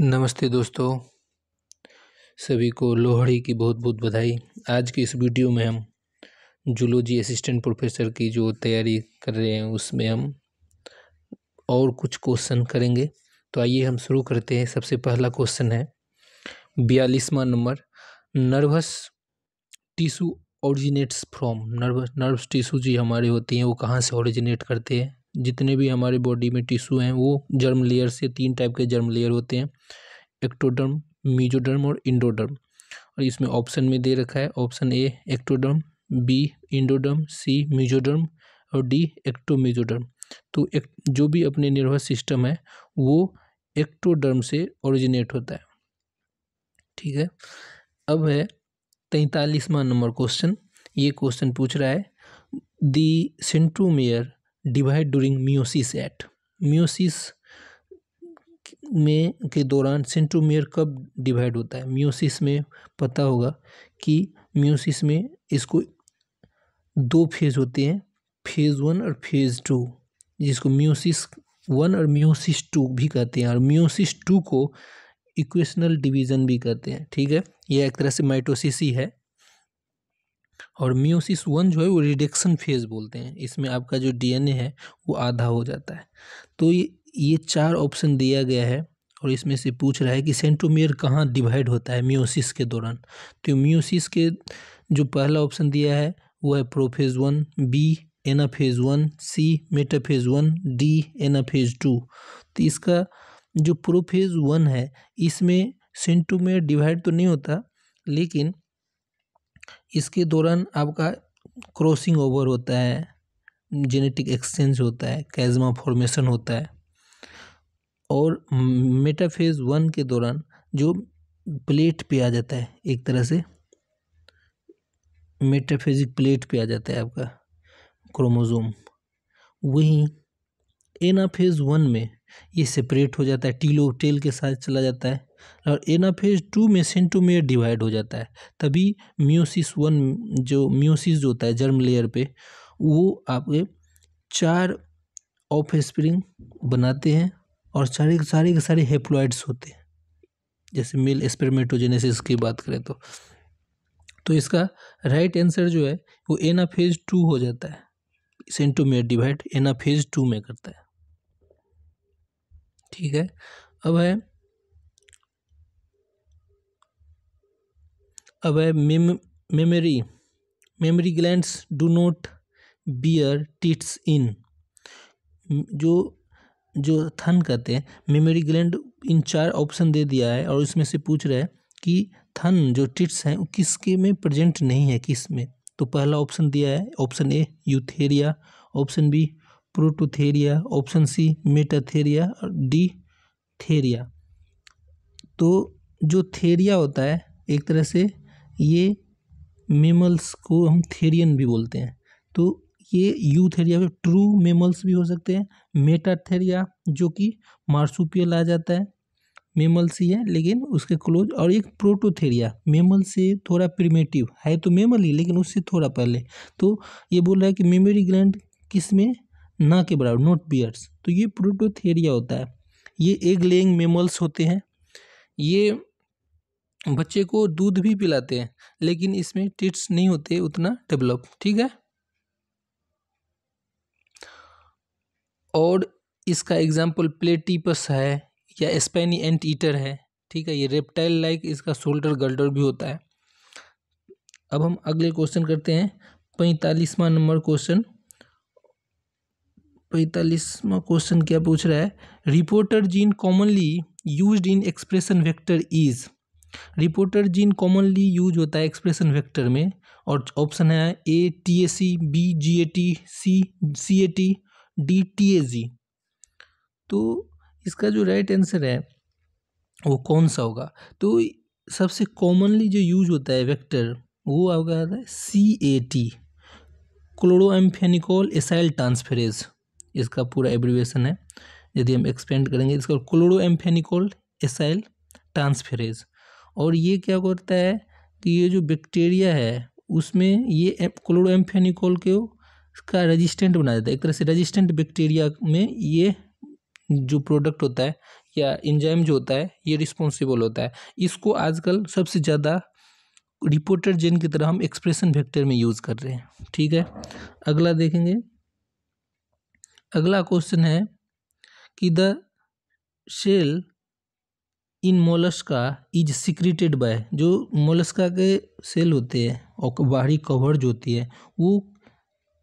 नमस्ते दोस्तों सभी को लोहड़ी की बहुत बहुत बधाई आज के इस वीडियो में हम जुलोजी असिस्टेंट प्रोफेसर की जो तैयारी कर रहे हैं उसमें हम और कुछ क्वेश्चन करेंगे तो आइए हम शुरू करते हैं सबसे पहला क्वेश्चन है बयालीसवा number nervous tissue originates from nervous nervous tissue जी हमारे होती हैं वो कहाँ से ओरिजिनेट करते हैं जितने भी हमारे बॉडी में टिश्यू हैं वो जर्म लेयर से तीन टाइप के जर्म लेयर होते हैं एक्टोडर्म मीजोडर्म और इंडोडर्म और इसमें ऑप्शन में दे रखा है option A ectoderm B endoderm C mesoderm और डी एक्टोमीजोडर्म तो एक जो भी अपने निर्भर सिस्टम है वो एक्टोडर्म से ओरिजिनेट होता है ठीक है अब है तैंतालीसवा नंबर क्वेश्चन ये क्वेश्चन पूछ रहा है the centromere divide during meiosis at meiosis में के दौरान सेंट्रोमियर कब डिवाइड होता है मियोसिस में पता होगा कि मियोसिस में इसको दो फेज होते हैं फेज़ वन और फेज़ टू जिसको मियोसिस वन और मियोसिस टू भी कहते हैं और मियोसिस टू को इक्वेशनल डिवीज़न भी कहते हैं ठीक है यह एक तरह से माइटोसिस ही है और मियोसिस वन जो है वो रिडक्शन फेज बोलते हैं इसमें आपका जो डीएनए है वो आधा हो जाता है तो ये ये चार ऑप्शन दिया गया है और इसमें से पूछ रहा है कि सेंटोमियर कहाँ डिवाइड होता है म्यूसिस के दौरान तो म्यूसिस के जो पहला ऑप्शन दिया है वो है prophase one B anaphase one C metaphase one D anaphase two तो इसका जो प्रोफेज वन है इसमें सेंटोमेयर डिवाइड तो नहीं होता लेकिन इसके दौरान आपका क्रॉसिंग ओवर होता है जेनेटिक एक्सचेंज होता है कैज्मा फॉर्मेशन होता है और मेटाफेज वन के दौरान जो प्लेट पे आ जाता है एक तरह से मेटाफेजिक प्लेट पे आ जाता है आपका क्रोमोजोम वहीं एनाफेज वन में ये सेपरेट हो जाता है टीलो टेल के साथ चला जाता है और एज टू में सेंटोमेयर डिवाइड हो जाता है तभी म्यूसिस वन जो म्यूसिस जो होता है जर्म लेयर पे वो आपके चार ऑफ स्प्रिंग बनाते हैं और सारे सारे के सारे हेप्लॉइड्स होते हैं जैसे मेल स्पेरमेटोजेनेसिस की बात करें तो तो इसका राइट आंसर जो है वो फेज टू हो जाता है सेंटोमेयर डिवाइड फेज टू में करता है ठीक है अब है अवय mammary mammary glands do not bear teats in जो जो थन कहते हैं मेमोरी ग्लैंड इन चार ऑप्शन दे दिया है और उसमें से पूछ रहा है कि थन जो टिट्स हैं किसके में प्रेजेंट नहीं है किस में तो पहला ऑप्शन दिया है option A eutheria option B prototheria option C metatheria और डी थेरिया तो जो थेरिया होता है एक तरह से ये मेमल्स को हम थेरियन भी बोलते हैं तो ये यू थेरिया ट्रू मेमल्स भी हो सकते हैं मेटाथेरिया जो कि मार्सुपियल आ जाता है मेमल्स ही है लेकिन उसके क्लोज और एक प्रोटोथेरिया मेमल से थोड़ा प्रिमेटिव है तो मेमल ही लेकिन उससे थोड़ा पहले तो ये बोल रहा है कि मेमोरी ग्रैंड किस में ना के बराबर नोट बियर्स तो ये प्रोटोथेरिया होता है ये एग लेइंग मेमल्स होते हैं ये बच्चे को दूध भी पिलाते हैं लेकिन इसमें टिट्स नहीं होते उतना डेवलप ठीक है और इसका एग्जाम्पल प्लेटिपस है या स्पेनी एंट ईटर है ठीक है ये रेप्टाइल लाइक इसका शोल्डर गर्डर भी होता है अब हम अगले क्वेश्चन करते हैं पैंतालीसवा नंबर क्वेश्चन पैंतालीसवा क्वेश्चन क्या पूछ रहा है reporter gene commonly used in expression vector is reporter gene commonly use होता है एक्सप्रेशन वेक्टर में और ऑप्शन है A T A C B G A T C C A T D T A G तो इसका जो right answer है वो कौन सा होगा तो सबसे कॉमनली जो यूज होता है वेक्टर वो होगा C A T amphenicol acyl transferase इसका पूरा एब्रिवेशन है यदि हम एक्सपेंड करेंगे इसका एम्फेनिकोल एसाइल ट्रांसफेरेज और ये क्या करता है कि ये जो बैक्टीरिया है उसमें ये क्लोरोम्फेनिकोल के का रेजिस्टेंट बना देता है एक तरह से रेजिस्टेंट बैक्टीरिया में ये जो प्रोडक्ट होता है या इंजाइम जो होता है ये रिस्पॉन्सिबल होता है इसको आजकल सबसे ज़्यादा रिपोर्टर जेन की तरह हम एक्सप्रेशन वेक्टर में यूज़ कर रहे हैं ठीक है अगला देखेंगे अगला क्वेश्चन है कि the shell in mollusca is secreted by जो मोलस्का के सेल होते हैं और बाहरी कवर जो होती है वो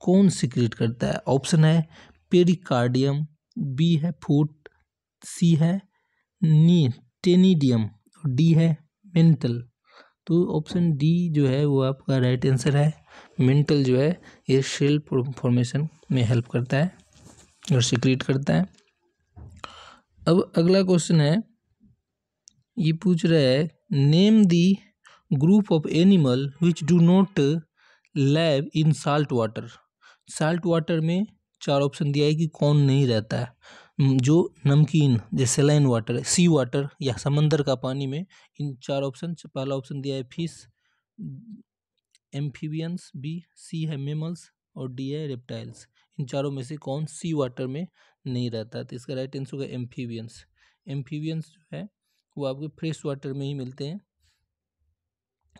कौन सिक्रेट करता है ऑप्शन है पेरिकार्डियम बी है फूट सी है नी टेनिडियम डी है मेंटल तो ऑप्शन डी जो है वो आपका राइट आंसर है मेंटल जो है ये सेल फॉर्मेशन में हेल्प करता है और सिक्रिट करता है अब अगला क्वेश्चन है ये पूछ रहा है name the group of animal which do not live in salt water salt water में चार ऑप्शन दिया है कि कौन नहीं रहता है जो नमकीन जैसे लाइन वाटर सी वाटर या समंदर का पानी में इन चार ऑप्शन पहला ऑप्शन दिया है फिश एम्फीबियंस बी सी है मेमल्स और डी है रेप्टाइल्स इन चारों में से कौन सी वाटर में नहीं रहता है तो इसका राइट आंसर होगा एम्फीबियंस एम्फीबियंस जो है वो आपके फ्रेश वाटर में ही मिलते हैं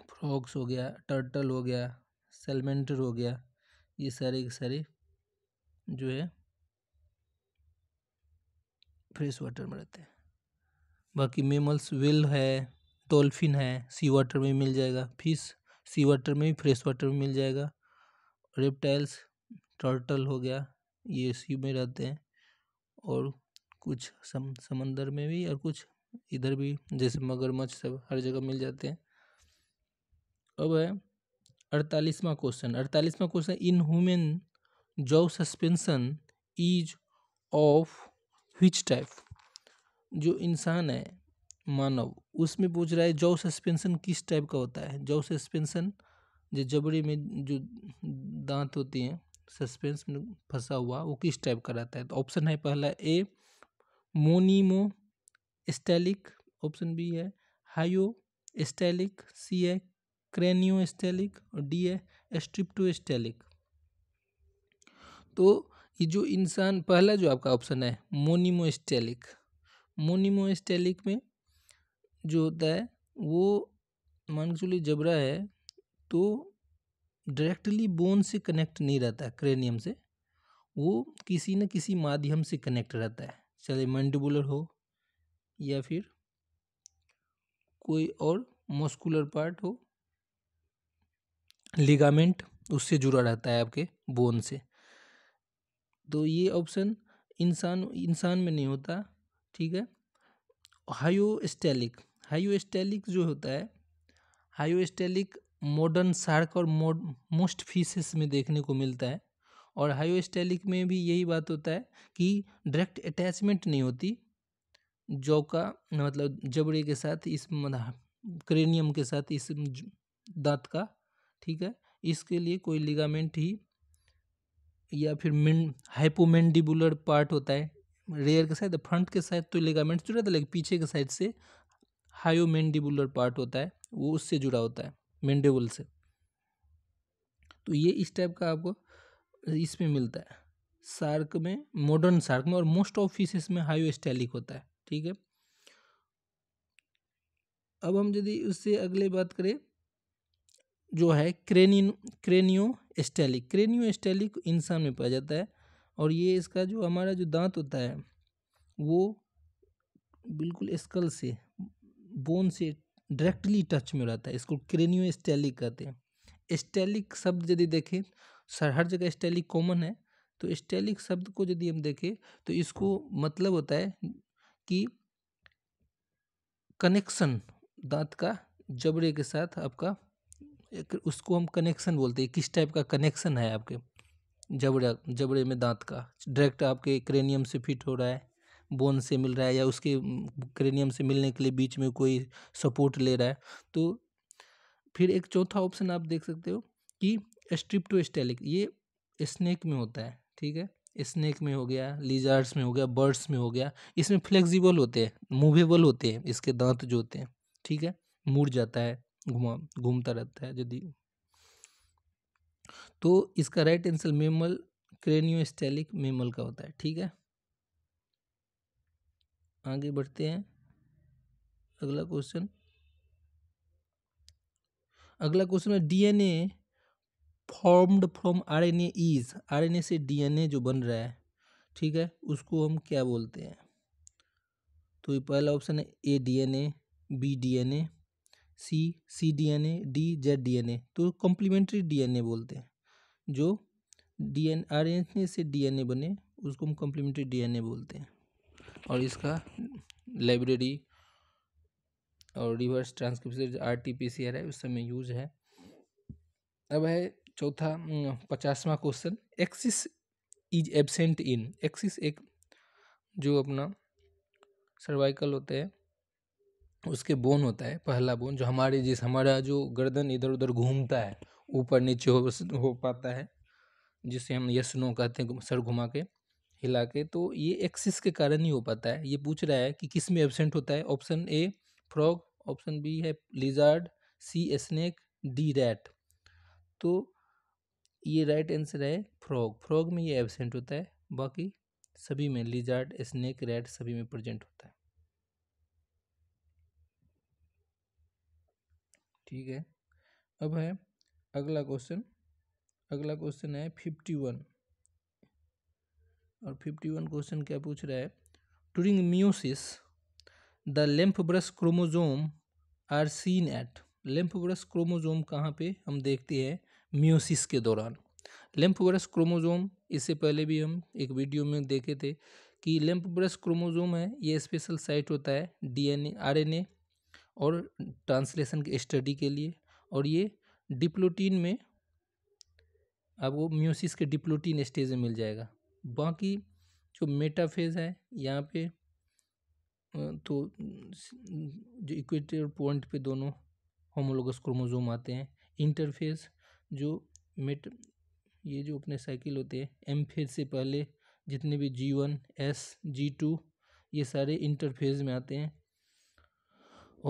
फ्रॉक्स हो गया टर्टल हो गया सेलमेंटर हो गया ये सारे के सारे जो है फ्रेश वाटर में रहते हैं बाकी मेमल्स वेल है डॉल्फिन है सी वाटर में मिल जाएगा फिश सी वाटर में भी फ्रेश वाटर में मिल जाएगा रेप्टाइल्स टर्टल हो गया ये सी में रहते हैं और कुछ सम समंदर में भी और कुछ इधर भी जैसे मगरमच्छ सब हर जगह मिल जाते हैं अब है अड़तालीसवा क्वेश्चन अड़तालीसवा question in human jaw suspension is of which type जो इंसान है मानव उसमें पूछ रहा है जॉब सस्पेंशन किस टाइप का होता है जॉब सस्पेंशन जो जबड़े में जो दांत होती हैं सस्पेंस में फंसा हुआ वो किस टाइप का रहता है तो ऑप्शन है पहला ए मोनीमो स्टेलिक ऑप्शन बी है हाइयो स्टेलिक सी है क्रेनियो स्टेलिक और डी है स्ट्रिप्टो स्टेलिक तो ये जो इंसान पहला जो आपका ऑप्शन है मोनिमो मोनिमो स्टेलिक में जो होता है वो मान के चलिए जबरा है तो डायरेक्टली बोन से कनेक्ट नहीं रहता क्रेनियम से वो किसी न किसी माध्यम से कनेक्ट रहता है चाहे मैंडिबुलर हो या फिर कोई और मस्कुलर पार्ट हो लिगामेंट उससे जुड़ा रहता है आपके बोन से तो ये ऑप्शन इंसान इंसान में नहीं होता ठीक है हाइयोस्टेलिक हाइयोस्टेलिक जो होता है हाइस्टेलिक मॉडर्न शार्क और मोस्ट फिशेस में देखने को मिलता है और हाइस्टेलिक में भी यही बात होता है कि डायरेक्ट अटैचमेंट नहीं होती जौ का मतलब जबड़े के साथ इस क्रेनियम के साथ इस दांत का ठीक है इसके लिए कोई लिगामेंट ही या फिर मिन हाइपोमेंडिबुलर पार्ट होता है रेयर के साइड फ्रंट के साइड तो लिगामेंट जुड़ा था लेकिन पीछे के साइड से हायोमेंडिबुलर पार्ट होता है वो उससे जुड़ा होता है मेंडेबुल से तो ये इस टाइप का आपको इसमें मिलता है सार्क में मॉडर्न सार्क में और मोस्ट ऑफ फिशेस में हाइयो स्टैलिक होता है ठीक है अब हम यदि उससे अगले बात करें जो है क्रेनिन क्रेनियो एस्टेलिक क्रेनियो एस्टेलिक इंसान में पाया जाता है और ये इसका जो हमारा जो दांत होता है वो बिल्कुल स्कल से बोन से डायरेक्टली टच में रहता है इसको क्रेनियो एस्टेलिक कहते हैं स्टेलिक शब्द यदि देखें सर हर जगह स्टेलिक कॉमन है तो स्टैलिक शब्द को यदि हम देखें तो इसको मतलब होता है कि कनेक्शन दांत का जबड़े के साथ आपका एक उसको हम कनेक्शन बोलते हैं किस टाइप का कनेक्शन है आपके जबड़े जबड़े में दांत का डायरेक्ट आपके क्रेनियम से फिट हो रहा है बोन से मिल रहा है या उसके क्रेनियम से मिलने के लिए बीच में कोई सपोर्ट ले रहा है तो फिर एक चौथा ऑप्शन आप देख सकते हो कि स्ट्रिप्टोस्टेलिक ये स्नेक में होता है ठीक है स्नैक में हो गया लीजार्स में हो गया बर्ड्स में हो गया इसमें फ्लेक्सिबल होते हैं मूवेबल होते हैं इसके दांत जो होते हैं ठीक है मुड़ जाता है घुमा घूमता रहता है यदि तो इसका right answer mammal craniostylic mammal का होता है ठीक है आगे बढ़ते हैं अगला क्वेश्चन अगला क्वेश्चन है DNA formed from R N A is R N A से डी एन ए जो बन रहा है ठीक है उसको हम क्या बोलते हैं तो ये पहला ऑप्शन है A D N A B D N A C C D N A D Z D N A तो कॉम्प्लीमेंट्री डी एन ए बोलते हैं जो D N R N A से डी एन ए बने उसको हम कॉम्प्लीमेंट्री डी एन ए बोलते हैं और इसका लाइब्रेरी और reverse transcription R T P C R है उस समय यूज है अब है चौथा पचासवा question axis is absent in axis एक जो अपना सर्वाइकल होते हैं उसके बोन होता है पहला बोन जो हमारे जिस हमारा जो गर्दन इधर उधर घूमता है ऊपर नीचे हो हो पाता है जिसे हम यश नो कहते हैं सर घुमा के हिला के तो ये एक्सिस के कारण ही हो पाता है ये पूछ रहा है कि किस में एबसेंट होता है option A frog option B है lizard C snake D rat तो ये राइट आंसर है फ्रॉग फ्रॉग में ये एबसेंट होता है बाकी सभी में लिजार्ड स्नेक रेड सभी में प्रेजेंट होता है ठीक है अब है अगला क्वेश्चन अगला क्वेश्चन है फिफ्टी वन और फिफ्टी वन क्वेश्चन क्या पूछ रहा है during the lamp brush chromosome are seen at lamp brush chromosome कहाँ पे हम देखते हैं म्यूसिस के दौरान लेम्प ब्रश क्रोमोजोम इससे पहले भी हम एक वीडियो में देखे थे कि लेम्प ब्रश क्रोमोजोम है ये स्पेशल साइट होता है डीएनए आरएनए और ट्रांसलेशन के स्टडी के लिए और ये डिप्लोटीन में आपको म्यूसिस के डिप्लोटीन स्टेज में मिल जाएगा बाकी जो मेटाफेज है यहाँ पे तो जो इक्वेटर पॉइंट पे दोनों होमोलोगस क्रोमोजोम आते हैं इंटरफेज जो मिट ये जो अपने साइकिल होते हैं एम फेज से पहले जितने भी G one S G two ये सारे इंटरफेज में आते हैं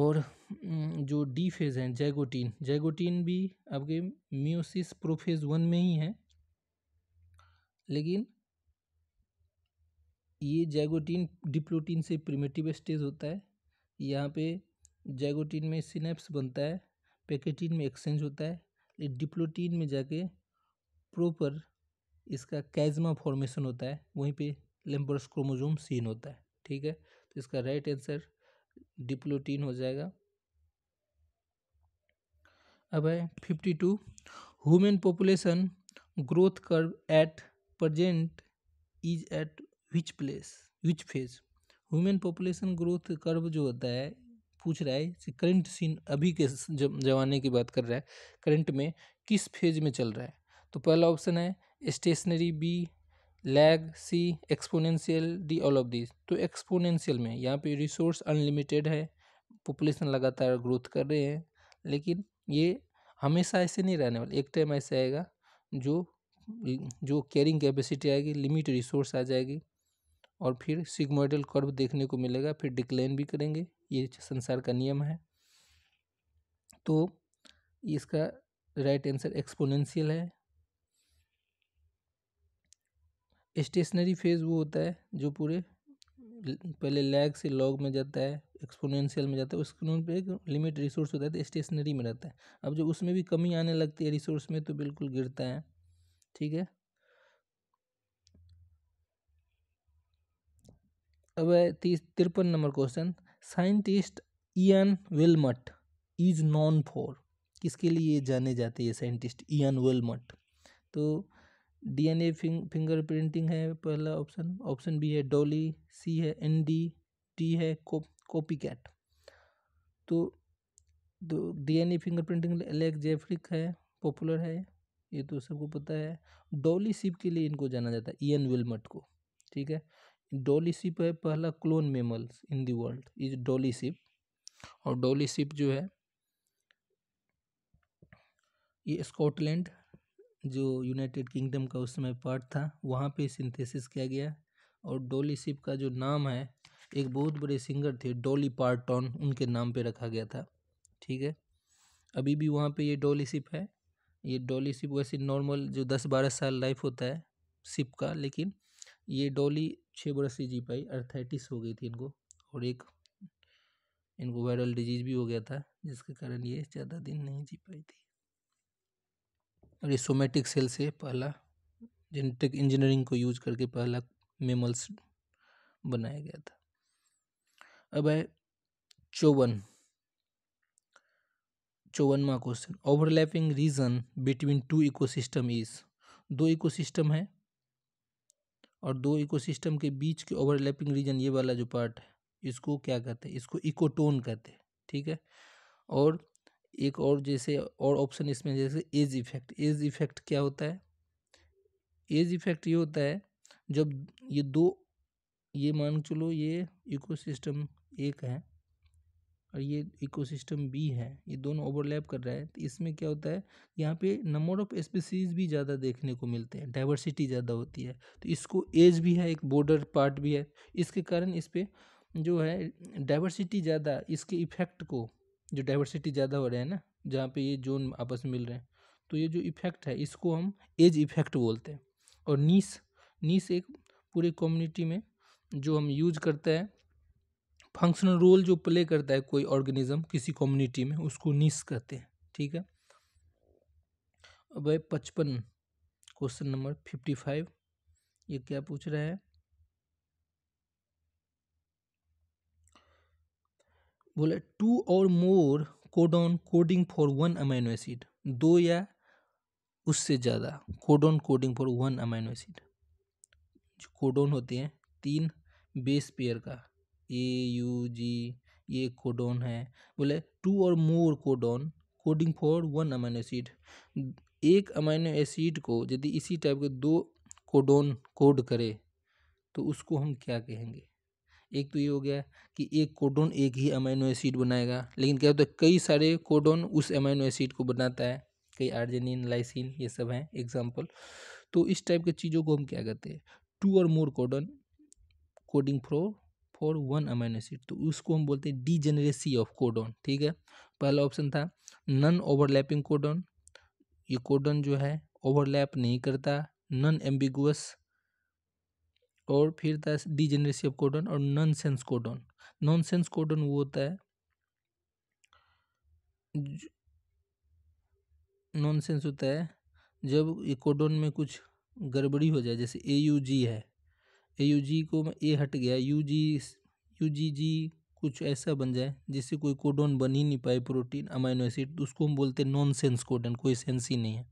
और जो डी फेज़ हैं जैगोटीन जैगोटीन भी आपके मियोसिस प्रोफेज वन में ही है लेकिन ये जैगोटीन डिप्लोटीन से प्रिमेटिव स्टेज होता है यहाँ पे जैगोटीन में सिनेप्स बनता है पैकेटीन में एक्सचेंज होता है डिप्लोटीन में जाके प्रॉपर इसका कैजमा फॉर्मेशन होता है वहीं पे लेम्बर्स क्रोमोजोम सीन होता है ठीक है तो इसका राइट आंसर डिप्लोटीन हो जाएगा अब है fifty two human population growth curve at present is at which place which phase human population growth curve जो होता है पूछ रहा है कि करंट सीन अभी के जमाने की बात कर रहा है करंट में किस फेज में चल रहा है तो पहला ऑप्शन है stationary B lag C exponential D all of this तो एक्सपोनेंशियल में यहाँ पे रिसोर्स अनलिमिटेड है पॉपुलेशन लगातार ग्रोथ कर रहे हैं लेकिन ये हमेशा ऐसे नहीं रहने वाला एक टाइम ऐसे आएगा जो जो कैरिंग कैपेसिटी आएगी लिमिट रिसोर्स आ जाएगी और फिर सिग्मोइडल कर्व देखने को मिलेगा फिर डिक्लेन भी करेंगे ये संसार का नियम है तो इसका राइट आंसर एक्सपोनेंशियल है स्टेशनरी फेज वो होता है जो पूरे पहले लैग से लॉग में जाता है एक्सपोनेंशियल में जाता है उसके पे एक लिमिट रिसोर्स होता है तो स्टेशनरी में रहता है अब जब उसमें भी कमी आने लगती है रिसोर्स में तो बिल्कुल गिरता है ठीक है अब है तीस तिरपन number question scientist in Wilmut is known for किसके लिए जाने जाते हैं साइंटिस्ट इन विलमट तो डीएनए ए फिंगर प्रिंटिंग है पहला ऑप्शन ऑप्शन बी है डोली सी है एन डी टी है कॉपी कैट तो, तो DNA fingerprinting Alec Jeffreys है पॉपुलर है ये तो सबको पता है डोली सिप के लिए इनको जाना जाता है ई एन विलमट को ठीक है डोली सिप है पहला clone mammals in the world is Dolly sheep और डोली शिप जो है ये स्कॉटलैंड जो यूनाइटेड किंगडम का उस समय पार्ट था वहाँ पे सिंथेसिस किया गया और डोली सिप का जो नाम है एक बहुत बड़े सिंगर थे डोली पार्टॉन उनके नाम पे रखा गया था ठीक है अभी भी वहाँ पे ये डोली शिप है ये डोली शिप वैसे नॉर्मल जो दस बारह साल लाइफ होता है सिप का लेकिन ये डोली छः बरस जी पाई अर्थाइटिस हो गई थी इनको और एक इनको वायरल डिजीज भी हो गया था जिसके कारण ये ज़्यादा दिन नहीं जी पाई थी और ये सोमेटिक सेल से पहला जेनेटिक इंजीनियरिंग को यूज करके पहला मेमल्स बनाया गया था अब है चौवन चौवनवा question overlapping region between two ecosystem is दो इकोसिस्टम है और दो इकोसिस्टम के बीच के ओवरलैपिंग रीजन ये वाला जो पार्ट है इसको क्या कहते हैं इसको इकोटोन कहते हैं ठीक है और एक और जैसे और ऑप्शन इसमें जैसे एज इफेक्ट एज इफेक्ट क्या होता है एज इफेक्ट ये होता है जब ये दो ये मान चलो ये इकोसिस्टम एक है और ये इकोसिस्टम बी है ये दोनों ओवरलैप कर रहा है तो इसमें क्या होता है यहाँ पे नंबर ऑफ स्पीसीज भी ज़्यादा देखने को मिलते हैं डाइवर्सिटी ज़्यादा होती है तो इसको एज भी है एक बॉर्डर पार्ट भी है इसके कारण इस पर जो है डाइवर्सिटी ज़्यादा इसके इफेक्ट को जो डाइवर्सिटी ज़्यादा हो रहा है ना जहाँ पे ये जोन आपस में मिल रहे हैं तो ये जो इफेक्ट है इसको हम एज इफेक्ट बोलते हैं और नीस नीस एक पूरे कम्युनिटी में जो हम यूज करते हैं फंक्शनल रोल जो प्ले करता है कोई ऑर्गेनिज्म किसी कम्युनिटी में उसको नीस कहते हैं ठीक है अब है पचपन क्वेश्चन नंबर फिफ्टी फाइव ये क्या पूछ रहा है बोले two or more codon coding for one amino acid दो या उससे ज़्यादा codon coding for one amino acid जो कोडोन होते हैं तीन बेस पेयर का ए यू जी ये कोडोन है बोले two or more codon coding for one amino acid एक अमाइनो एसिड को यदि इसी टाइप के दो कोडोन कोड करे तो उसको हम क्या कहेंगे एक तो ये हो गया कि एक कोडोन एक ही अमाइनो एसिड बनाएगा लेकिन क्या होता है कई सारे कोडोन उस अमाइनो एसिड को बनाता है कई आर्जेनिन लाइसिन ये सब हैं एग्जाम्पल तो इस टाइप की चीज़ों को हम क्या कहते हैं two or more codon coding for for one amino acid तो उसको हम बोलते हैं डी ऑफ कोडोन ठीक है पहला ऑप्शन था नन ओवरलैपिंग कोडोन ये कोडोन जो है ओवरलैप नहीं करता नन एम्बिगुअस और फिर था डी जनरेसी ऑफ कोडोन और nonsense codon nonsense codon वो होता है नॉन सेंस होता है जब ये कोडोन में कुछ गड़बड़ी हो जाए जैसे ए यू जी है ए यू जी को ए हट गया यू जी यू जी जी कुछ ऐसा बन जाए जिससे कोई कोडोन बन ही नहीं पाए प्रोटीन अमाइनो एसिड उसको हम बोलते हैं नॉन सेंस कोडन कोई सेंस ही नहीं है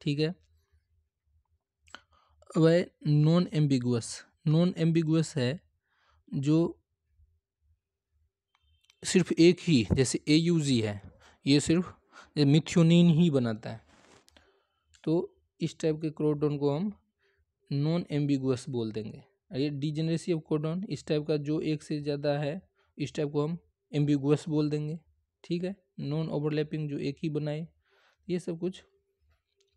ठीक है वह नॉन एम्बिगुअस नॉन एम्बिगुअस है जो सिर्फ एक ही जैसे ए यू जी है ये सिर्फ मिथ्योनिन ही बनाता है तो इस टाइप के क्रोडोन को हम नॉन एम्बिगुअस बोल देंगे ये डिजेनरेसी ऑफ कोडोन इस टाइप का जो एक से ज़्यादा है इस टाइप को हम एम्बिगुअस बोल देंगे ठीक है नॉन ओवरलैपिंग जो एक ही बनाए ये सब कुछ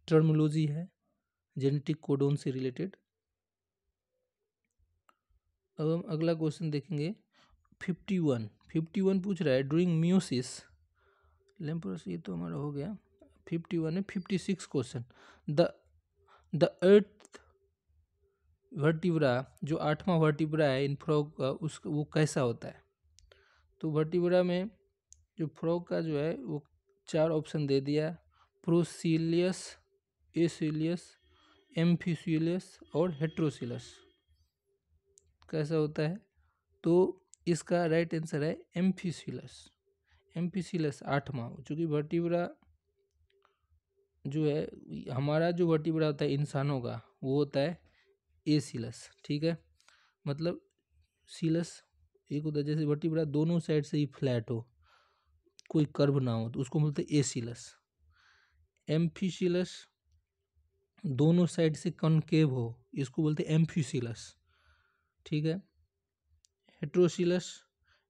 टर्मोलॉजी है जेनेटिक कोडोन से रिलेटेड अब हम अगला क्वेश्चन देखेंगे फिफ्टी वन फिफ्टी वन पूछ रहा है ड्यूरिंग म्यूसिस लेम्पोरस ये तो हमारा हो गया फिफ्टी वन है fifty six question the the eighth vertebra जो आठवां वर्टिब्रा है इन फ्रॉग का उस वो कैसा होता है तो वर्टिब्रा में जो फ्रॉग का जो है वो चार ऑप्शन दे दिया प्रोसीलियस एसीलियस एम्फिसिलियस और हेट्रोसीलस कैसा होता है तो इसका राइट आंसर है एम्फिसिलस एम्फिसिलस आठवां चूँकि वर्टिब्रा जो है हमारा जो वर्टिब्रा होता है इंसानों का वो होता है ए सीलस ठीक है मतलब सीलस एक होता है जैसे वर्टिब्रा दोनों साइड से ही फ्लैट हो कोई कर्व ना हो तो उसको बोलते ए सीलस एम्फीसीलस दोनों साइड से कनकेव हो इसको बोलते हैं ठीक है हेट्रोसीलस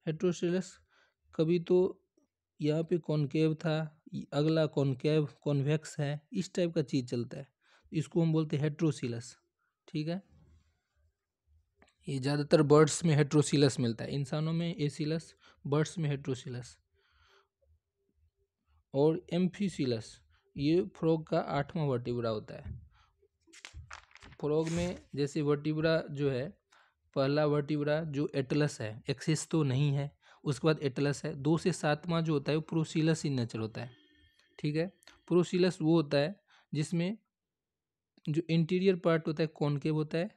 हेट्रोसिलस कभी तो यहाँ पे कॉन्केव था अगला कॉन्केव कॉन्वेक्स है इस टाइप का चीज़ चलता है इसको हम बोलते हैं हेट्रोसीलस ठीक है ये ज़्यादातर बर्ड्स में हेट्रोसिलस मिलता है इंसानों में एसीलस बर्ड्स में हेट्रोसिलस और एम्फीसीलस ये फ्रॉग का आठवां वर्टिब्रा होता है फ्रॉग में जैसे वर्टिब्रा जो है पहला वर्टिब्रा जो एटलस है एक्सिस तो नहीं है उसके बाद एटलस है दो से सातवां जो होता है वो प्रोसीलस इन नेचर होता है ठीक है प्रोसीलस वो होता है जिसमें जो इंटीरियर पार्ट होता है कॉनकेव होता है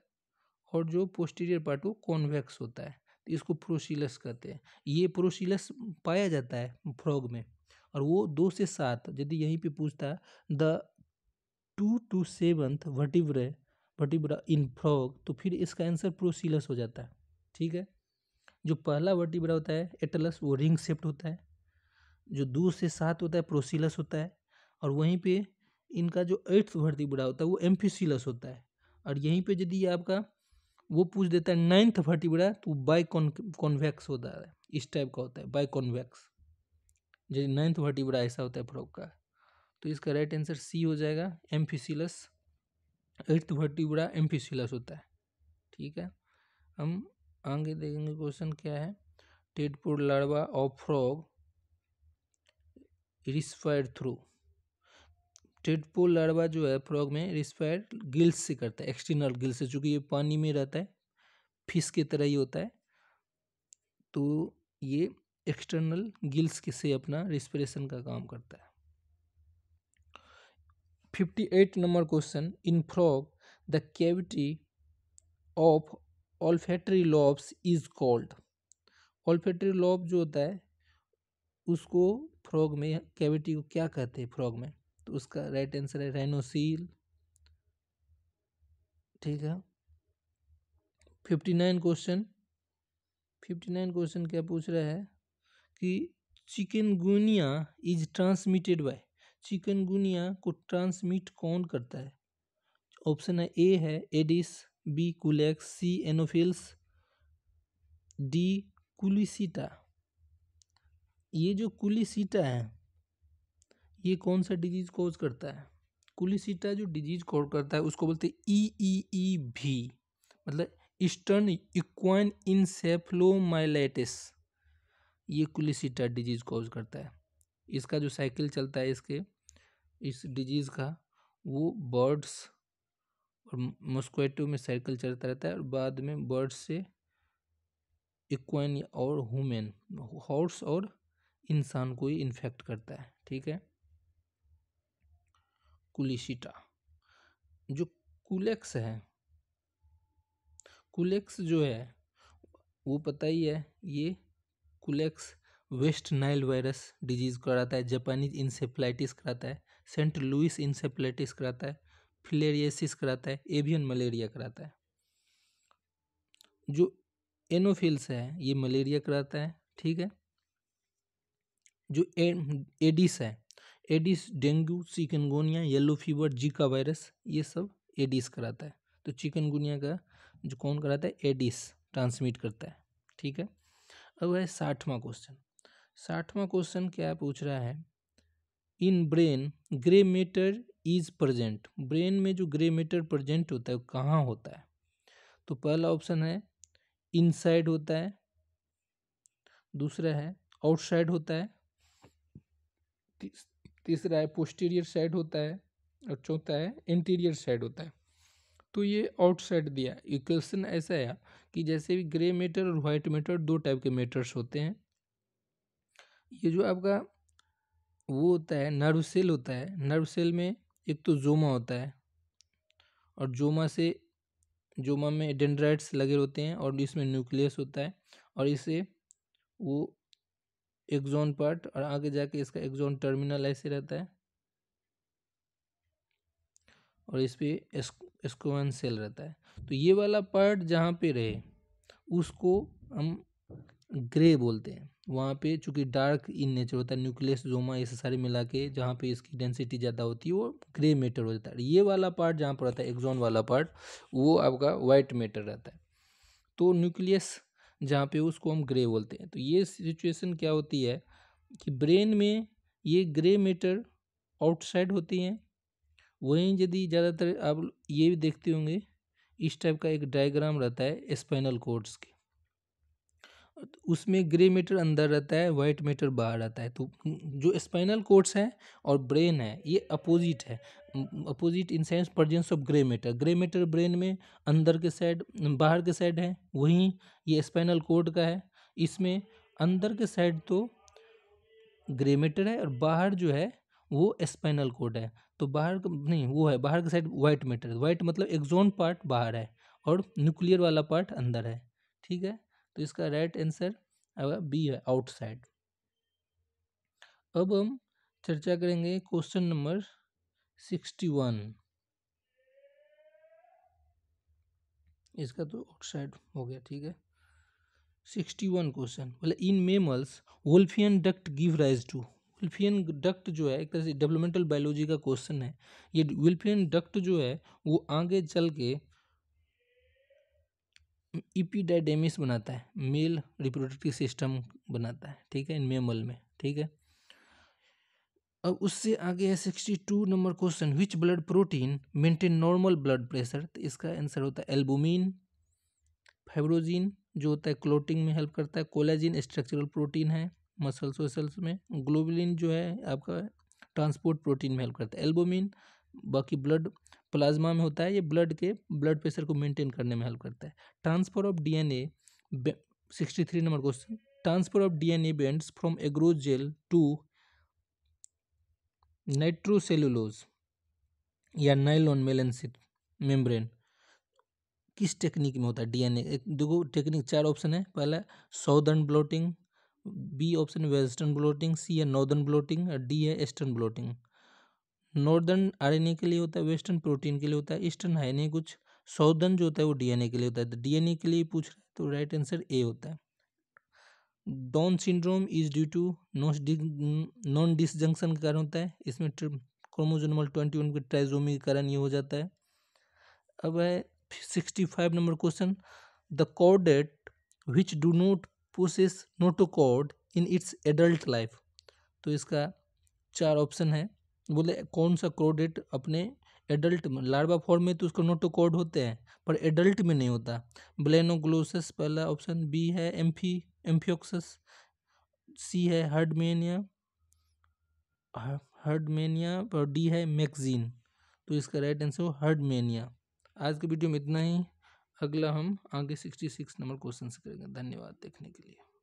और जो पोस्टीरियर पार्ट वो कॉन्वेक्स होता है तो इसको प्रोसीलस कहते हैं ये प्रोसीलस पाया जाता है फ्रॉग में और वो दो से सात यदि यहीं पे पूछता है the two two seventh vertebrae vertebra in frog तो फिर इसका आंसर प्रोसीलस हो जाता है ठीक है जो पहला वर्टिब्रा होता है एटलस वो रिंग सेप्ट होता है जो दो से सात होता है प्रोसीलस होता है और वहीं पे इनका जो एट्थ भर्ती बुरा होता है वो एम होता है और यहीं पे यदि आपका वो पूछ देता है नाइन्थ बुरा तो बाई कॉन्वैक्स होता है इस टाइप का होता है बाई कॉन्वैक्स यदि नाइन्थ बुरा ऐसा होता है फ्रॉक का तो इसका राइट आंसर सी हो जाएगा एम्फिसिलस एट्थ भर्टिब्रा एम्फिसिलस होता है ठीक है हम आगे देखेंगे क्वेश्चन क्या है tadpole larva of frog respire through tadpole larva जो है फ्रॉग में रिस्पायर गिल्स से करता है एक्सटर्नल गिल्स से चूँकि ये पानी में रहता है फिश की तरह ही होता है तो ये एक्सटर्नल गिल्स के से अपना रिस्पिरेशन का काम करता है fifty eight number question in frog the cavity of olfactory lobes is called olfactory lobe जो होता है उसको फ्रॉग में कैविटी को क्या कहते हैं फ्रॉग में तो उसका राइट आंसर है रेनोसील ठीक है fifty nine question fifty nine question क्या पूछ रहा है कि chikungunya is transmitted by chikungunya को ट्रांसमिट कौन करता है ऑप्शन है ए है aedes B culex C anopheles D culiseta ये जो कुलिसिटा है ये कौन सा डिजीज़ कोज करता है कुलिसिटा जो डिजीज़ कोज करता है उसको बोलते हैं ई ई ई भी मतलब ईस्टर्न इक्वाइन इनसेफ्लोमाइलाइटिस ये कुलिसिटा डिजीज़ कोज करता है इसका जो साइकिल चलता है इसके इस डिजीज़ का वो बर्ड्स और मस्कोटो में साइकिल चलता रहता है और बाद में बर्ड्स से इक्वाइन और हुमेन हॉर्स और इंसान को ही इन्फेक्ट करता है ठीक है कुलिसिटा जो कुलेक्स है कुलेक्स जो है वो पता ही है ये culex West Nile virus disease कराता है जापानीज इंसेफ्लाइटिस कराता है सेंट लुइस इंसेफ्लाइटिस कराता है फिलेरियसिस कराता है एवियन मलेरिया कराता है जो एनोफिल्स है ये मलेरिया कराता है ठीक है जो एडिस है aedes dengue chikungunya yellow fever Zika virus ये सब एडिस कराता है तो चिकनगुनिया का जो कौन कराता है एडिस ट्रांसमिट करता है ठीक है अब है साठवा क्वेश्चन साठवा क्वेश्चन क्या पूछ रहा है in brain grey matter is present brain में जो ग्रे मेटर प्रजेंट होता है वो कहाँ होता है तो पहला ऑप्शन है इनसाइड होता है दूसरा है आउटसाइड होता है तीसरा है पोस्टीरियर साइड होता है और चौथा है इंटीरियर साइड होता है तो ये आउटसाइड दिया ये क्वेश्चन ऐसा आया कि जैसे भी ग्रे मेटर और वाइट मेटर दो टाइप के मेटर्स होते हैं ये जो आपका वो होता है नर्व सेल होता है नर्व सेल में एक तो जोमा होता है और जोमा से जोमा में डेंड्राइट्स लगे होते हैं और इसमें न्यूक्लियस होता है और इसे वो एक्जोन पार्ट और आगे जाके इसका एक्जोन टर्मिनल ऐसे रहता है और इस पर एस्कोवन सेल रहता है तो ये वाला पार्ट जहाँ पे रहे उसको हम ग्रे बोलते हैं वहाँ पे चूँकि डार्क इन नेचर होता है न्यूक्लियस जोमा ये सारे मिला के जहाँ पे इसकी डेंसिटी ज़्यादा होती है वो ग्रे मैटर हो जाता है ये वाला पार्ट जहाँ पर रहता है एक्जोन वाला पार्ट वो आपका वाइट मैटर रहता है तो न्यूक्लियस जहाँ पे उसको हम ग्रे बोलते हैं तो ये सिचुएशन क्या होती है कि ब्रेन में ये ग्रे मेटर आउटसाइड होती हैं वहीं यदि ज़्यादातर आप ये भी देखते होंगे इस टाइप का एक डायग्राम रहता है स्पाइनल कोड्स के उसमें ग्रे मैटर अंदर रहता है वाइट मैटर बाहर रहता है तो जो स्पाइनल कोड्स हैं और ब्रेन है ये अपोजिट है opposite in sense presence of grey matter grey matter brain में अंदर के साइड बाहर के साइड है वहीं ये स्पाइनल कोड का है इसमें अंदर के साइड तो ग्रे मैटर है और बाहर जो है वो स्पाइनल कोड है तो बाहर नहीं वो है बाहर के साइड वाइट मैटर वाइट मतलब एक्जोन पार्ट बाहर है और न्यूक्लियर वाला पार्ट अंदर है ठीक है तो इसका राइट आंसर बी है आउटसाइड अब हम चर्चा करेंगे क्वेश्चन नंबर सिक्सटी वन इसका तो आउटसाइड हो गया ठीक है सिक्सटी वन क्वेश्चन बोले in mammals Wolffian duct give rise to Wolffian duct जो है एक तरह से डेवलपमेंटल बायोलॉजी का क्वेश्चन है ये विल्फियन डक्ट जो है वो आगे चल के इपीडाइडेमिस बनाता है मेल रिप्रोडक्टिव सिस्टम बनाता है ठीक है इन मेमल में ठीक है अब उससे आगे है sixty two number question which blood protein maintain normal blood pressure तो इसका आंसर होता है एल्बुमिन फाइब्रोजिन जो होता है क्लोटिंग में हेल्प करता है कोलाजिन स्ट्रक्चरल प्रोटीन है मसल्स वसल्स में ग्लोबुलिन जो है आपका ट्रांसपोर्ट प्रोटीन में हेल्प करता है एल्बोमिन बाकी ब्लड प्लाज्मा में होता है ये ब्लड के ब्लड प्रेशर को मेंटेन करने में हेल्प करता है transfer of DNA sixty three number question transfer of DNA bands from agarose gel to nitrocellulose या नाइलॉन मेलेंसिट मेम्ब्रेन किस टेक्निक में होता है डीएनए एक देखो टेक्निक चार ऑप्शन है पहला southern blotting B option western blotting C है नॉर्दर्न ब्लोटिंग और डी है ईस्टर्न ब्लोटिंग नॉर्दर्न आरएनए के लिए होता है वेस्टर्न प्रोटीन के लिए होता है ईस्टर्न आरएनए कुछ सौदर्न जो होता है वो डीएनए के लिए होता है तो डीएनए के लिए पूछ रहे तो राइट आंसर ए होता है Down syndrome is due to non disjunction के कारण होता है इसमें क्रोमोजो ट्वेंटी वन के ट्राइजोमी के कारण ये हो जाता है अब है sixty five number question the कॉडेट which do not possess notochord in its adult life तो इसका चार ऑप्शन है बोले कौन सा कोडेट अपने एडल्ट में लार्वा फॉर्म में तो उसको नोटोकोड तो होते हैं पर एडल्ट में नहीं होता ब्लेनोग्लोसस पहला ऑप्शन बी है एम्फी एम्फियोक्सिस सी है हर्डमेनिया हर्डमेनिया और डी है मैगजीन तो इसका राइट आंसर हो हर्डमेनिया आज के वीडियो में इतना ही अगला हम आगे सिक्सटी सिक्स नंबर क्वेश्चन करेंगे धन्यवाद देखने के लिए